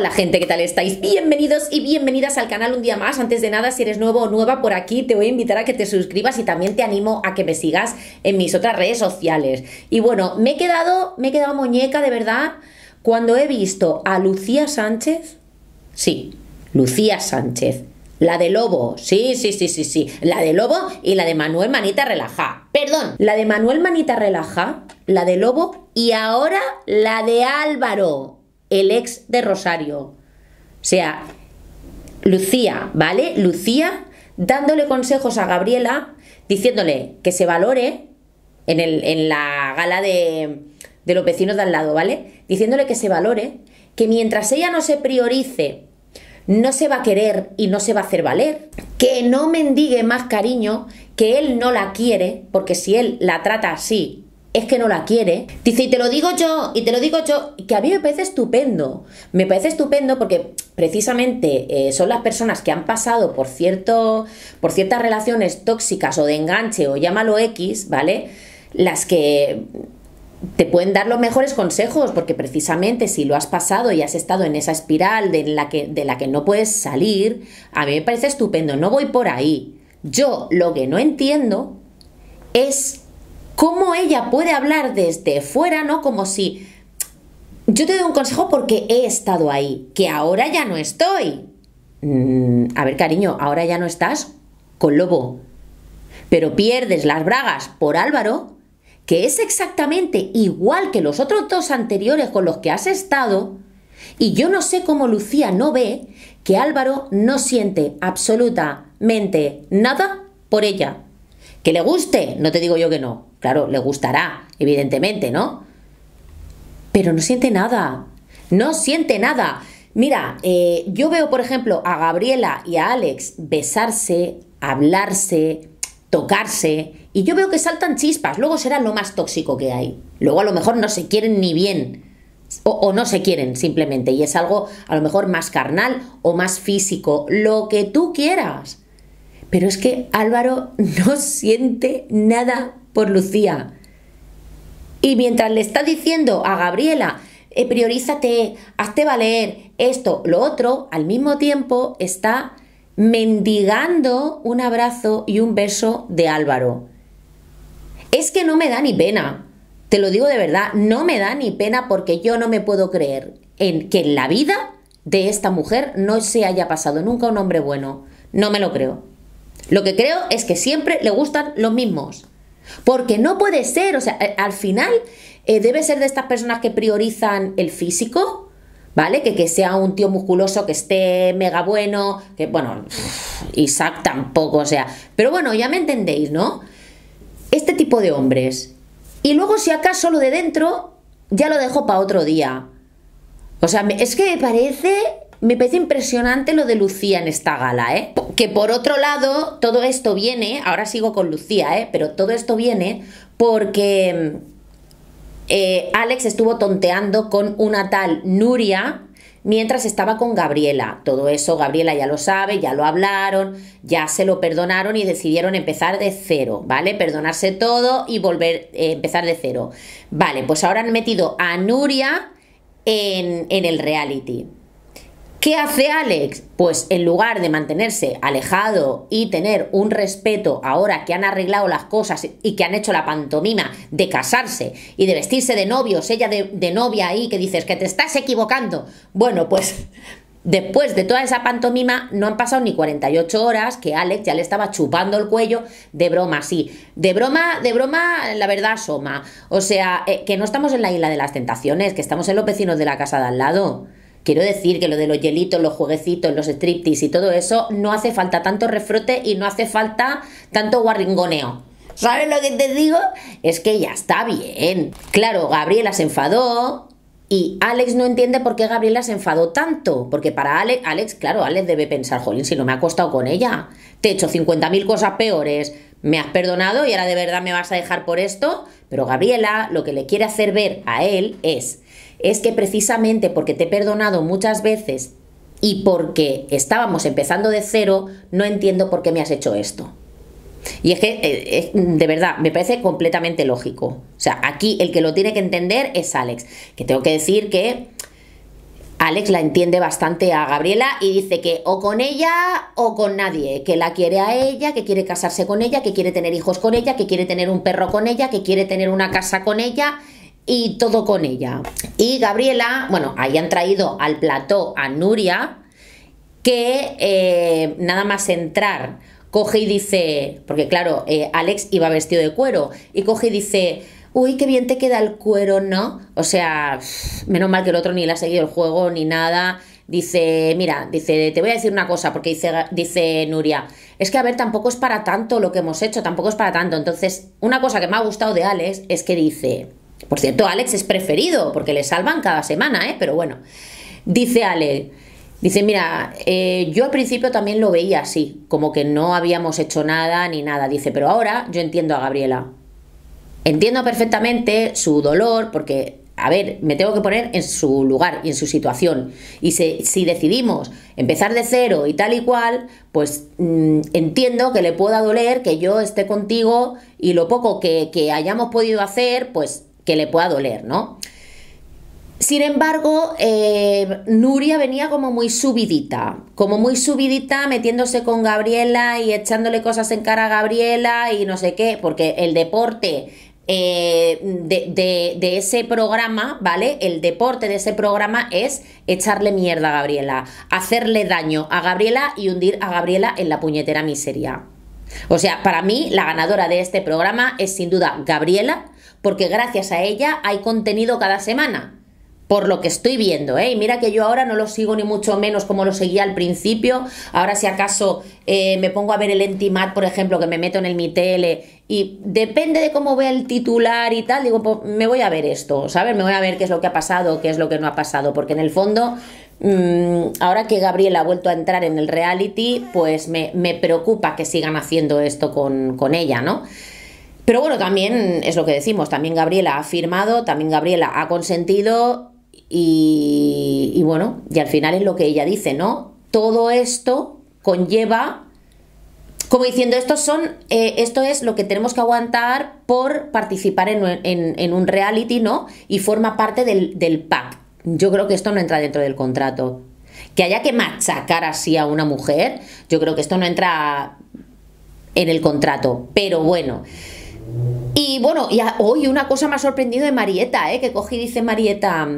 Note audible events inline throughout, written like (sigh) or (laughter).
Hola gente, ¿qué tal estáis? Bienvenidos y bienvenidas al canal un día más. Antes de nada, si eres nuevo o nueva por aquí, te voy a invitar a que te suscribas y también te animo a que me sigas en mis otras redes sociales. Y bueno, me he quedado, me he quedado muñeca de verdad cuando he visto a Lucía Sánchez. Sí, Lucía Sánchez. La de Lobo, sí, sí, sí, sí, sí. La de Lobo y la de Manuel Manita Relaja. Perdón, la de Manuel Manita Relaja, la de Lobo y ahora la de Álvaro el ex de Rosario. O sea, Lucía, ¿vale? Lucía dándole consejos a Gabriela, diciéndole que se valore en, la gala de, de los vecinos de al lado, ¿vale? Diciéndole que se valore, que mientras ella no se priorice, no se va a querer y no se va a hacer valer, que no mendigue más cariño, que él no la quiere, porque si él la trata así, es que no la quiere. Dice, y te lo digo yo, y te lo digo yo, que a mí me parece estupendo. Me parece estupendo porque precisamente eh, son las personas que han pasado por, cierto, por ciertas relaciones tóxicas o de enganche o llámalo X, ¿vale? Las que te pueden dar los mejores consejos porque precisamente si lo has pasado y has estado en esa espiral de la que, de la que no puedes salir, a mí me parece estupendo, no voy por ahí. Yo lo que no entiendo es cómo ella puede hablar desde fuera, ¿no? Como si yo te doy un consejo porque he estado ahí, que ahora ya no estoy. Mm, a ver, cariño, ahora ya no estás con Lobo, pero pierdes las bragas por Álvaro, que es exactamente igual que los otros dos anteriores con los que has estado, y yo no sé cómo Lucía no ve que Álvaro no siente absolutamente nada por ella. Que le guste, no te digo yo que no, Claro, le gustará, evidentemente, ¿no? Pero no siente nada. No siente nada. Mira, eh, yo veo, por ejemplo, a Gabriela y a Alex besarse, hablarse, tocarse, y yo veo que saltan chispas. Luego será lo más tóxico que hay. Luego a lo mejor no se quieren ni bien. O, o, no se quieren simplemente y es algo a lo mejor más carnal o más físico, lo que tú quieras. Pero es que Álvaro (laughs) no siente nada por Lucía. Y mientras le está diciendo a Gabriela, eh, priorízate, hazte valer, esto, lo otro, al mismo tiempo está mendigando un abrazo y un beso de Álvaro. Es que no me da ni pena, te lo digo de verdad, no me da ni pena porque yo no me puedo creer en que en la vida de esta mujer no se haya pasado nunca un hombre bueno. No me lo creo. Lo que creo es que siempre le gustan los mismos. Porque no puede ser, o sea, eh, al final eh, debe ser de estas personas que priorizan el físico, ¿vale? Que, que, sea un tío musculoso, que esté mega bueno, que bueno, Isaac tampoco, o sea, pero bueno, ya me entendéis, ¿no? Este tipo de hombres. Y luego si acaso lo de dentro, ya lo dejo para otro día. O sea, es que me parece me parece impresionante lo de Lucía en esta gala, ¿eh? Que por otro lado, todo esto viene, ahora sigo con Lucía, ¿eh? Pero todo esto viene porque mm, eh, Alex estuvo tonteando con una tal Nuria mientras estaba con Gabriela. Todo eso Gabriela ya lo sabe, ya lo hablaron, ya se lo perdonaron y decidieron empezar de cero, ¿vale? Perdonarse todo y volver, a eh, empezar de cero. Vale, pues ahora han metido a Nuria en, en el reality. ¿Qué hace Alex? Pues en lugar de mantenerse alejado y tener un respeto ahora que han arreglado las cosas y que han hecho la pantomima de casarse y de vestirse de novios, ella de, novia ahí que dices que te estás equivocando. Bueno, pues Después de toda esa pantomima, no han pasado ni 48 horas que Alex ya le estaba chupando el cuello de broma, sí. De broma, de broma, la verdad asoma. O sea, eh, que no estamos en la isla de las tentaciones, que estamos en los vecinos de la casa de al lado. Quiero decir que lo de los hielitos, los jueguecitos, los striptease y todo eso, no hace falta tanto refrote y no hace falta tanto guarringoneo. ¿Sabes lo que te digo? Es que ya está bien. Claro, Gabriela se enfadó, y Alex no entiende por qué Gabriela se enfadó tanto. Porque para Alex, claro, Alex debe pensar, jolín, si no me ha costado con ella. Te he hecho 50.000 cosas peores. Me has perdonado y ahora de verdad me vas a dejar por esto. Pero Gabriela lo que le quiere hacer ver a él es es que precisamente porque te he perdonado muchas veces y porque estábamos empezando de cero, no entiendo por qué me has hecho esto. Y es que, eh, mm, de verdad, me parece completamente lógico. O sea, aquí el que lo tiene que entender es Alex. Que tengo que decir que Alex la entiende bastante a Gabriela y dice que o con ella o con nadie, que la quiere a ella, que quiere casarse con ella, que quiere tener hijos con ella, que quiere tener un perro con ella, que quiere tener una casa con ella y todo con ella. Y Gabriela, bueno, ahí han traído al plató a Nuria, que eh, nada más entrar, coge y dice, porque claro, eh, Alex iba vestido de cuero, y coge y dice, uy, qué bien te queda el cuero, ¿no? O sea, menos mal que el otro ni le ha seguido el juego ni nada. Dice, mira, dice, te voy a decir una cosa, porque dice, dice Nuria, es que a ver, tampoco es para tanto lo que hemos hecho, tampoco es para tanto. Entonces, una cosa que me ha gustado de Alex es que dice, por cierto, Alex es preferido, porque le salvan cada semana, ¿eh? Pero bueno, dice Alex. Dice, mira, eh, yo al principio también lo veía así, como que no habíamos hecho nada ni nada. Dice, pero ahora yo entiendo a Gabriela. Entiendo perfectamente su dolor, porque, a ver, me tengo que poner en su lugar y en su situación. Y si decidimos empezar de cero y tal y cual, pues mm, entiendo que le pueda doler que yo esté contigo y lo poco que hayamos podido hacer, pues que le pueda doler, ¿no? Sin embargo, eh, Nuria venía como muy subidita, como muy subidita, metiéndose con Gabriela y echándole cosas en cara a Gabriela y no sé qué, porque el deporte eh, de, de, ese programa, ¿vale? El deporte de ese programa es echarle mierda a Gabriela, hacerle daño a Gabriela y hundir a Gabriela en la puñetera miseria. O sea, para mí la ganadora de este programa es sin duda Gabriela porque gracias a ella hay contenido cada semana. Por lo que estoy viendo, ¿eh? Y mira que yo ahora no lo sigo ni mucho menos como lo seguía al principio. Ahora, si acaso eh, me pongo a ver el Entimat, por ejemplo, que me meto en el Mitele, y depende de cómo vea el titular y tal, digo, pues me voy a ver esto, ¿sabes? Me voy a ver qué es lo que ha pasado, qué es lo que no ha pasado, porque en el fondo mm, ahora que Gabriel ha vuelto a entrar en el reality, pues me, preocupa que sigan haciendo esto con, con, ella, ¿no? Pero bueno, también es lo que decimos, también Gabriela ha firmado, también Gabriela ha consentido y, bueno, y al final es lo que ella dice, ¿no? Todo esto conlleva como diciendo, estos son, eh, esto es lo que tenemos que aguantar por participar en, un reality, ¿no? Y forma parte del, del, pack. Yo creo que esto no entra dentro del contrato. Que haya que machacar así a una mujer, yo creo que esto no entra en el contrato. Pero bueno, y bueno, y hoy una cosa me ha sorprendido de Marieta, ¿eh? que y dice Marieta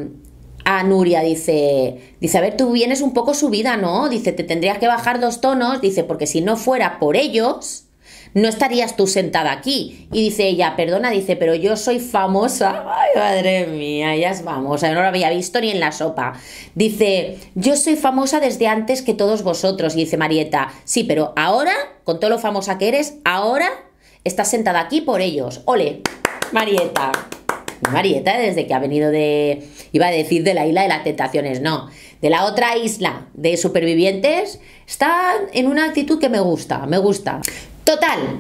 a Nuria, dice, dice, a ver, tú vienes un poco subida, ¿no? Dice, te tendrías que bajar dos tonos, dice, porque si no fuera por ellos, no estarías tú sentada aquí. Y dice ella, perdona, dice, pero yo soy famosa. (laughs) Ay, madre mía, ya es famosa, no lo había visto ni en la sopa. Dice, yo soy famosa desde antes que todos vosotros, dice Marieta, sí, pero ahora, con todo lo famosa que eres, ahora Está sentada aquí por ellos. Ole, Marieta. Marieta, desde que ha venido de, iba a decir, de la isla de las tentaciones, no, de la otra isla de supervivientes, está en una actitud que me gusta, me gusta. Total,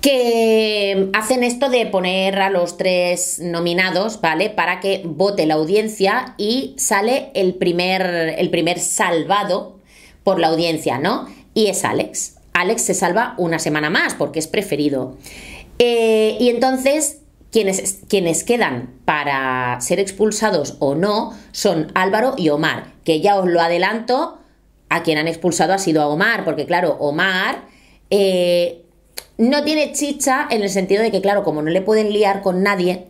que hacen esto de poner a los tres nominados, ¿vale? Para que vote la audiencia y sale el primer, el primer salvado por la audiencia, ¿no? Y es Alex. Alex se salva una semana más porque es preferido. Eh, y entonces, quienes, quienes quedan para ser expulsados o no son Álvaro y Omar, que ya os lo adelanto, a quien han expulsado ha sido a Omar, porque claro, Omar eh, no tiene chicha en el sentido de que, claro, como no le pueden liar con nadie,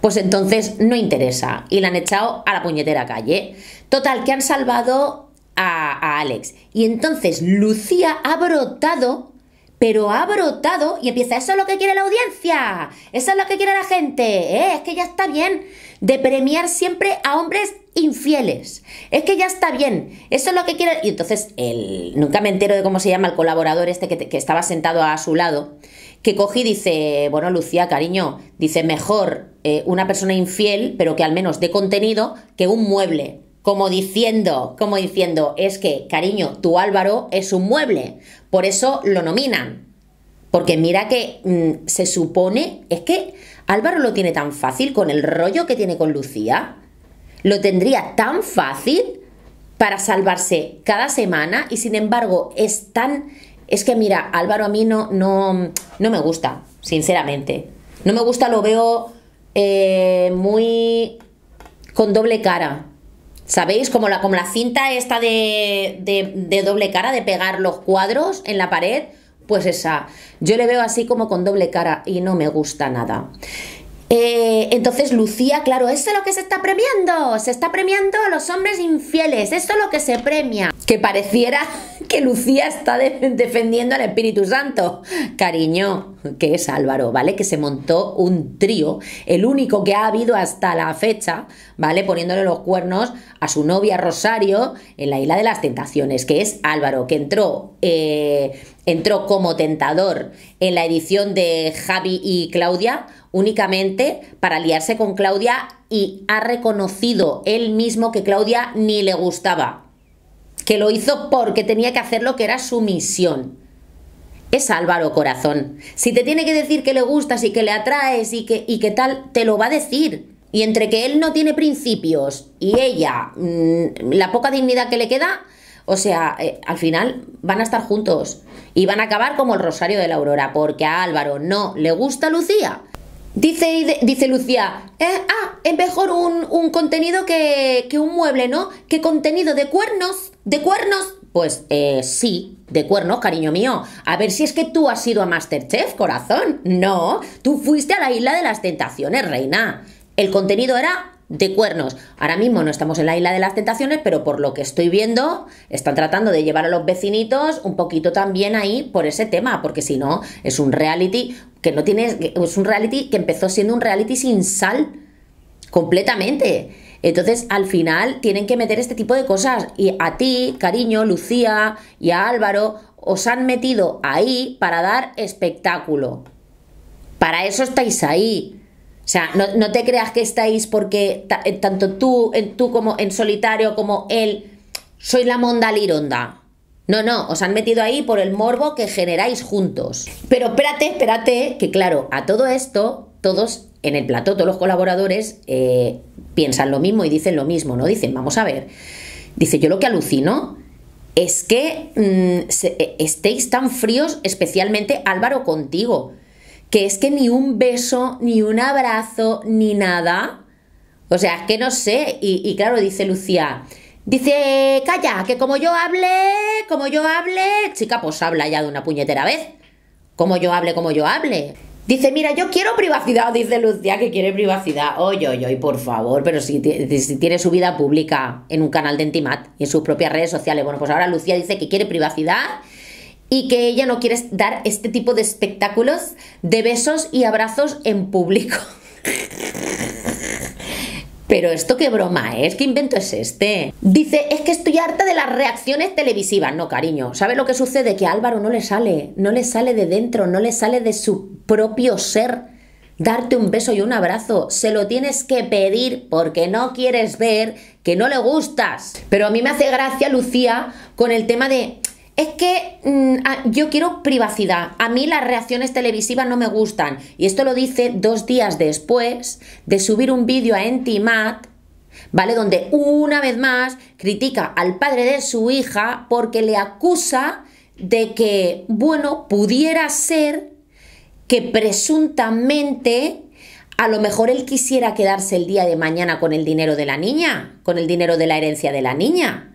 pues entonces no interesa y la han echado a la puñetera calle. Total, que han salvado a, Alex. Y entonces Lucía ha brotado pero ha brotado y empieza, eso es lo que quiere la audiencia, eso es lo que quiere la gente, ¿eh? es que ya está bien de premiar siempre a hombres infieles, es que ya está bien, eso es lo que quiere... Y entonces, el, nunca me entero de cómo se llama el colaborador este que, estaba sentado a su lado, que cogí y dice, bueno Lucía, cariño, dice, mejor eh, una persona infiel, pero que al menos dé contenido, que un mueble como diciendo, como diciendo, es que, cariño, tu Álvaro es un mueble, por eso lo nominan. Porque mira que mm, se supone, es que Álvaro lo tiene tan fácil con el rollo que tiene con Lucía, lo tendría tan fácil para salvarse cada semana y sin embargo es tan... Es que mira, Álvaro a mí no, no, no me gusta, sinceramente. No me gusta, lo veo eh, muy con doble cara. ¿Sabéis? Como la, la cinta esta de, de, de doble cara, de pegar los cuadros en la pared, pues esa. Yo le veo así como con doble cara y no me gusta nada. Eh, entonces Lucía, claro, esto es lo que se está premiando, se está premiando a los hombres infieles, esto es lo que se premia. Que pareciera (laughs) que Lucía está defendiendo al Espíritu Santo. Cariño, que es Álvaro, ¿vale? Que se montó un trío, el único que ha habido hasta la fecha, ¿vale? Poniéndole los cuernos a su novia Rosario en la Isla de las Tentaciones, que es Álvaro, que entró... Eh, entró como tentador en la edición de Javi y Claudia únicamente para liarse con Claudia y ha reconocido él mismo que Claudia ni le gustaba, que lo hizo porque tenía que hacer lo que era su misión. Es Álvaro Corazón. Si te tiene que decir que le gustas y que le atraes y que, y tal, te lo va a decir. Y entre que él no tiene principios y ella, mm, la poca dignidad que le queda, o sea, eh, al final van a estar juntos y van a acabar como el Rosario de la Aurora, porque a Álvaro no le gusta Lucía. Dice, dice Lucía, eh, ah, es mejor un, contenido que, que, un mueble, ¿no? ¿Qué contenido de cuernos? ¿De cuernos? Pues eh, sí, de cuernos, cariño mío. A ver si es que tú has ido a Masterchef, corazón. No, tú fuiste a la isla de las tentaciones, reina. El contenido era de cuernos. Ahora mismo no estamos en la isla de las tentaciones, pero por lo que estoy viendo, están tratando de llevar a los vecinitos un poquito también ahí por ese tema, porque si no, es un reality que no tiene. Es un reality que empezó siendo un reality sin sal. Completamente. Entonces, al final tienen que meter este tipo de cosas. Y a ti, cariño, Lucía y a Álvaro, os han metido ahí para dar espectáculo. Para eso estáis ahí. O sea, no, te creas que estáis porque eh, tanto tú, tú como en solitario como él, soy la monda No, no, os han metido ahí por el morbo que generáis juntos. Pero espérate, espérate, que claro, a todo esto, todos en el plató, todos los colaboradores eh, piensan lo mismo y dicen lo mismo, ¿no? Dicen, vamos a ver. Dice, yo lo que alucino es que mm, eh, estéis tan fríos, especialmente Álvaro contigo que es que ni un beso, ni un abrazo, ni nada. O sea, que no sé. Y, claro, dice Lucía. Dice, calla, que como yo hable, como yo hable, chica, pues habla ya de una puñetera vez. Como yo hable, como yo hable. Dice, mira, yo quiero privacidad, (laughs) dice Lucía, que quiere privacidad. Oye, oye, oye, por favor, pero si, si, tiene su vida pública en un canal de Intimat, y en sus propias redes sociales. Bueno, pues ahora Lucía dice que quiere privacidad y que ella no quiere dar este tipo de espectáculos de besos y abrazos en público. (laughs) Pero esto qué broma es, ¿eh? qué invento es este. Dice, es que estoy harta de las reacciones televisivas. No, cariño, ¿sabes lo que sucede? Que a Álvaro no le sale, no le sale de dentro, no le sale de su propio ser. Darte un beso y un abrazo, se lo tienes que pedir porque no quieres ver que no le gustas. Pero a mí me hace gracia, Lucía, con el tema de es que mm, yo quiero privacidad, a mí las reacciones televisivas no me gustan. Y esto lo dice dos días después de subir un vídeo a Entimat, ¿vale? Donde una vez más critica al padre de su hija porque le acusa de que, bueno, pudiera ser que presuntamente a lo mejor él quisiera quedarse el día de mañana con el dinero de la niña, con el dinero de la herencia de la niña.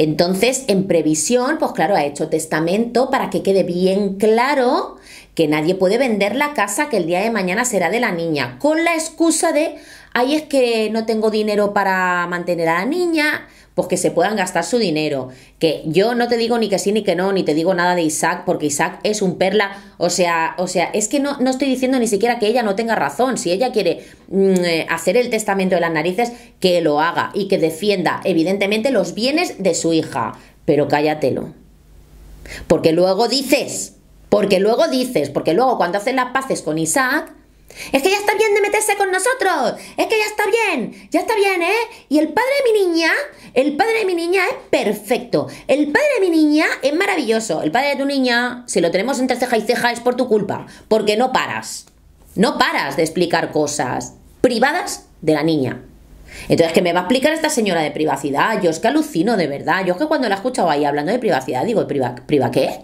Entonces, en previsión, pues claro, ha hecho testamento para que quede bien claro que nadie puede vender la casa que el día de mañana será de la niña, con la excusa de, ay, es que no tengo dinero para mantener a la niña, pues que se puedan gastar su dinero. Que yo no te digo ni que sí ni que no, ni te digo nada de Isaac, porque Isaac es un perla. O sea, o sea, es que no, no estoy diciendo ni siquiera que ella no tenga razón. Si ella quiere mm, eh, hacer el testamento de las narices, que lo haga y que defienda, evidentemente, los bienes de su hija. Pero cállatelo. Porque luego dices, porque luego dices, porque luego cuando hacen las paces con Isaac, es que ya está bien de meterse con nosotros. Es que ya está bien. Ya está bien, ¿eh? Y el padre de mi niña, el padre de mi niña es perfecto. El padre de mi niña es maravilloso. El padre de tu niña, si lo tenemos entre ceja y ceja, es por tu culpa. Porque no paras. No paras de explicar cosas privadas de la niña. Entonces, ¿qué me va a explicar esta señora de privacidad? Yo es que alucino, de verdad. Yo es que cuando la he escuchado ahí hablando de privacidad, digo, ¿priva, ¿priva qué?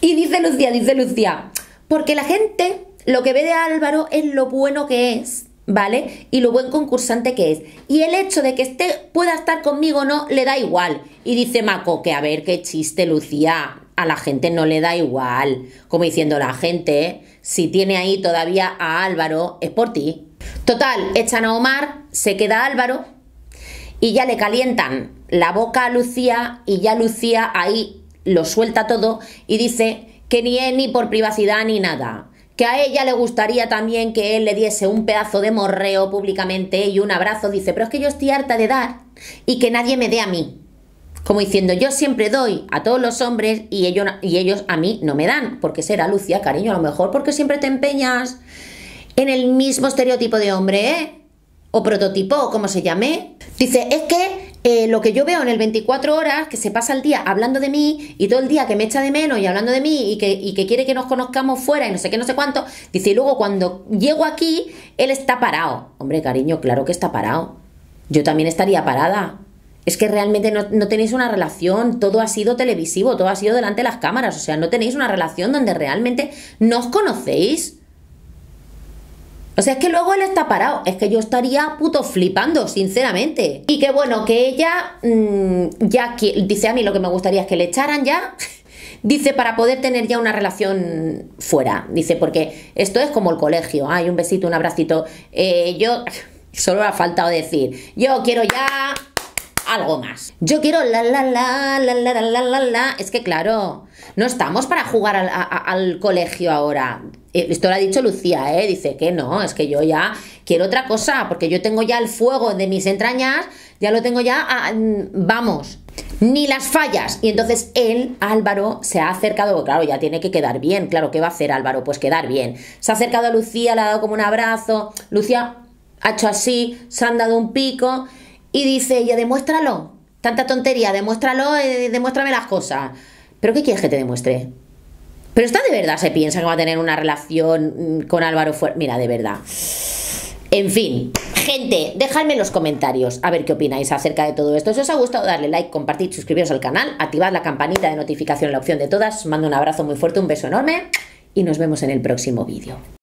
Y dice Lucía, dice Lucía, porque la gente lo que ve de Álvaro es lo bueno que es, ¿vale? Y lo buen concursante que es. Y el hecho de que esté, pueda estar conmigo o no, le da igual. Y dice Maco, que a ver, qué chiste, Lucía. A la gente no le da igual. Como diciendo la gente, si tiene ahí todavía a Álvaro, es por ti. Total, echan a Omar, se queda Álvaro y ya le calientan la boca a Lucía y ya Lucía ahí lo suelta todo y dice que ni es ni por privacidad ni nada que a ella le gustaría también que él le diese un pedazo de morreo públicamente y un abrazo, dice, pero es que yo estoy harta de dar y que nadie me dé a mí. Como diciendo, yo siempre doy a todos los hombres y ellos, y ellos a mí no me dan, porque será Lucia, cariño, a lo mejor porque siempre te empeñas en el mismo estereotipo de hombre, ¿eh? O prototipo, o como se llame. Dice, es que eh, lo que yo veo en el 24 horas, que se pasa el día hablando de mí y todo el día que me echa de menos y hablando de mí y que, y que quiere que nos conozcamos fuera y no sé qué, no sé cuánto, dice, y luego cuando llego aquí, él está parado. Hombre, cariño, claro que está parado. Yo también estaría parada. Es que realmente no, no tenéis una relación, todo ha sido televisivo, todo ha sido delante de las cámaras, o sea, no tenéis una relación donde realmente no os conocéis. O sea, es que luego él está parado. Es que yo estaría puto flipando, sinceramente. Y que bueno, que ella mm, ya dice a mí lo que me gustaría es que le echaran ya. (laughs) Dice, para poder tener ya una relación fuera. Dice, porque esto es como el colegio. Hay un besito, un abracito. Eh, yo (laughs) solo ha faltado decir, yo quiero ya algo más. Yo quiero la la la, la la la la la la. Es que claro, no estamos para jugar al, colegio ahora. Eh, esto lo ha dicho Lucía, ¿eh? Dice que no, es que yo ya quiero otra cosa, porque yo tengo ya el fuego de mis entrañas, ya lo tengo ya, mm, vamos, ni las fallas. Y entonces él, Álvaro, se ha acercado, claro, ya tiene que quedar bien, claro, ¿qué va a hacer Álvaro? Pues quedar bien. Se ha acercado a Lucía, le ha dado como un abrazo, Lucía ha hecho así, se han dado un pico y dice ya demuéstralo. Tanta tontería, demuéstralo, eh, demuéstrame las cosas. ¿Pero qué quieres que te demuestre? Pero está de verdad se piensa que va a tener una relación mm, con Álvaro Fuerte. Mira, de verdad. En fin, gente, dejadme en los comentarios a ver qué opináis acerca de todo esto. Si os ha gustado, darle like, compartir, suscribiros al canal, activad la campanita de notificación, la opción de todas. mando un abrazo muy fuerte, un beso enorme y nos vemos en el próximo vídeo.